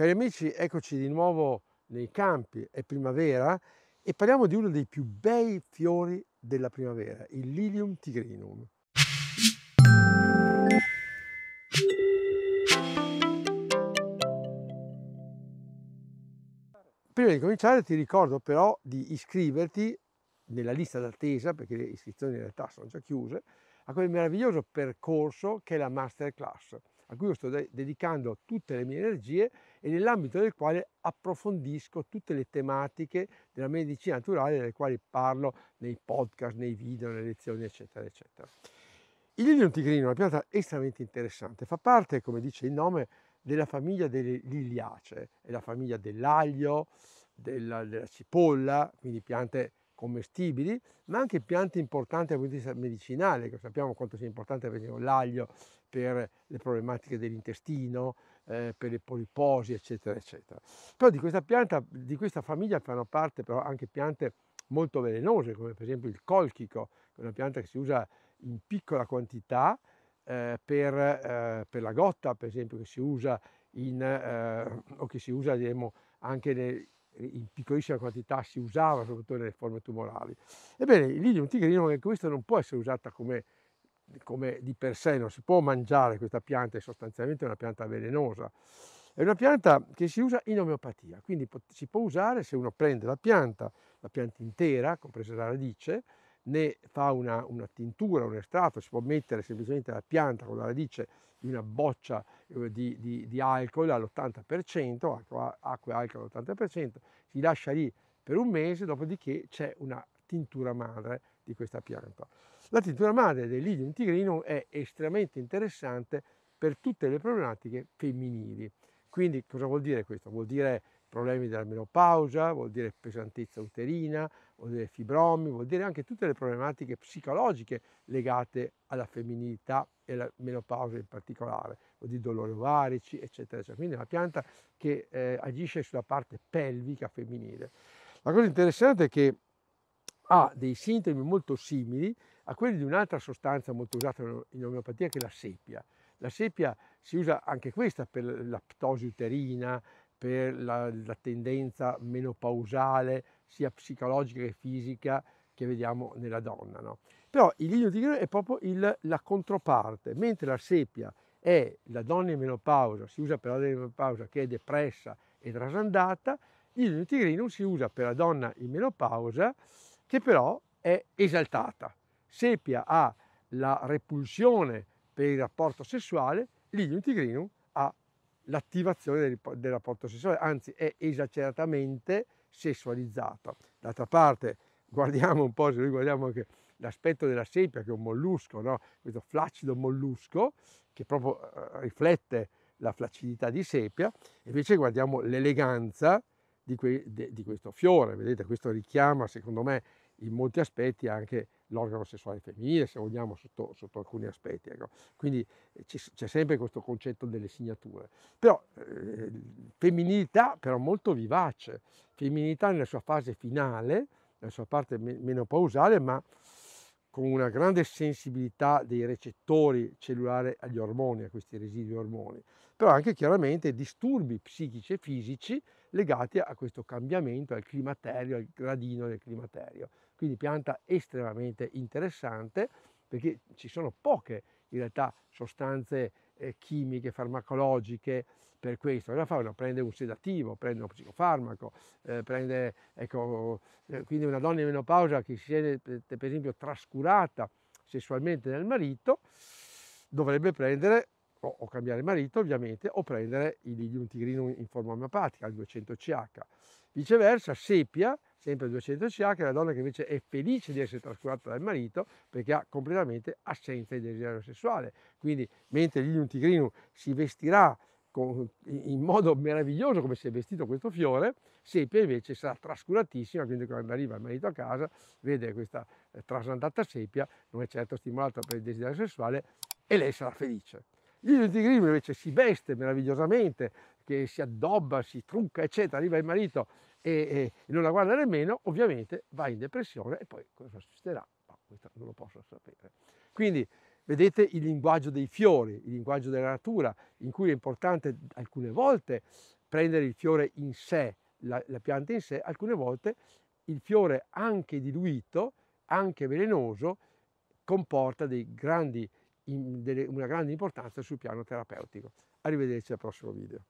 Cari amici, eccoci di nuovo nei campi, è primavera e parliamo di uno dei più bei fiori della primavera, il Lilium tigrinum. Prima di cominciare ti ricordo però di iscriverti nella lista d'attesa, perché le iscrizioni in realtà sono già chiuse, a quel meraviglioso percorso che è la masterclass, a cui sto dedicando tutte le mie energie e nell'ambito del quale approfondisco tutte le tematiche della medicina naturale delle quali parlo nei podcast, nei video, nelle lezioni, eccetera, eccetera. Il lilium tigrino è una pianta estremamente interessante, fa parte, come dice il nome, della famiglia delle liliacee, è la famiglia dell'aglio, della, della cipolla, quindi piante commestibili, ma anche piante importanti dal punto di vista medicinale, sappiamo quanto sia importante per esempio l'aglio per le problematiche dell'intestino, eh, per le poliposi, eccetera, eccetera. Però di questa pianta, di questa famiglia fanno parte però anche piante molto velenose, come per esempio il colchico, che è una pianta che si usa in piccola quantità eh, per, eh, per, la gotta, per esempio, che si usa, in, eh, o che si usa diremo, anche nei, in piccolissima quantità, si usava soprattutto nelle forme tumorali. Ebbene, il lilium tigrino, anche eh, questa non può essere usata come come di per sé non si può mangiare questa pianta, è sostanzialmente una pianta velenosa. È una pianta che si usa in omeopatia, quindi si può usare se uno prende la pianta, la pianta intera, compresa la radice, ne fa una, una, tintura, un estratto, si può mettere semplicemente la pianta con la radice in una boccia eh, di, di, di alcol all'80%, acqua, acqua e alcol all'80%, si lascia lì per un mese, dopodiché c'è una tintura madre di questa pianta. La tintura madre dell'Idio in Tigrino è estremamente interessante per tutte le problematiche femminili. Quindi cosa vuol dire questo? Vuol dire problemi della menopausa, vuol dire pesantezza uterina, vuol dire fibromi, vuol dire anche tutte le problematiche psicologiche legate alla femminilità e alla menopausa in particolare, vuol dire dolori ovarici, eccetera, eccetera. Quindi è una pianta che eh, agisce sulla parte pelvica femminile. La cosa interessante è che ha dei sintomi molto simili a quelli di un'altra sostanza molto usata in omeopatia che è la seppia. La seppia si usa anche questa per la ptosi uterina, per la, la tendenza menopausale, sia psicologica che fisica, che vediamo nella donna. No? Però il ligno tigre è proprio il, la controparte, mentre la seppia è la donna in menopausa, si usa per la donna in menopausa che è depressa e trasandata, il ligno tigrino si usa per la donna in menopausa che però è esaltata, Sepia ha la repulsione per il rapporto sessuale, Lignum tigrinum ha l'attivazione del, del rapporto sessuale, anzi è esageratamente sessualizzato. D'altra parte, guardiamo un po', se noi guardiamo anche l'aspetto della sepia, che è un mollusco, no? questo flaccido mollusco, che proprio eh, riflette la flaccidità di sepia, invece guardiamo l'eleganza di, que- di questo fiore, vedete, questo richiama secondo me in molti aspetti anche l'organo sessuale femminile, se vogliamo, sotto, sotto alcuni aspetti. Ecco. Quindi eh, c'è sempre questo concetto delle signature. Però eh, femminilità però molto vivace, femminilità nella sua fase finale, nella sua parte menopausale, ma con una grande sensibilità dei recettori cellulari agli ormoni, a questi residui ormoni, però anche chiaramente disturbi psichici e fisici legati a questo cambiamento, al climaterio, al gradino del climaterio. Quindi pianta estremamente interessante perché ci sono poche in realtà sostanze eh, chimiche, farmacologiche, per questo. Cosa fa uno? Prende un sedativo, prende uno psicofarmaco, eh, prende, ecco, eh, quindi una donna in menopausa che si è eh, per esempio trascurata sessualmente dal marito, dovrebbe prendere o, o cambiare marito ovviamente, o prendere il un tigrino in forma omeopatica, il 200CH. Viceversa, seppia, sempre il 200CH, è la donna che invece è felice di essere trascurata dal marito perché ha completamente assenza di desiderio sessuale. Quindi, mentre il lidium tigrino si vestirà in modo meraviglioso come si è vestito questo fiore, seppia invece sarà trascuratissima, quindi quando arriva il marito a casa vede questa eh, trasandata seppia, non è certo stimolata per il desiderio sessuale e lei sarà felice. Il tigrino invece si veste meravigliosamente, che si addobba, si trucca, eccetera, arriva il marito e, e, non la guarda nemmeno, ovviamente va in depressione e poi cosa succederà? No, questo non lo posso sapere. Quindi Vedete il linguaggio dei fiori, il linguaggio della natura, in cui è importante alcune volte prendere il fiore in sé, la, la pianta in sé, alcune volte il fiore anche diluito, anche velenoso, comporta grandi, in, delle, una grande importanza sul piano terapeutico. Arrivederci al prossimo video.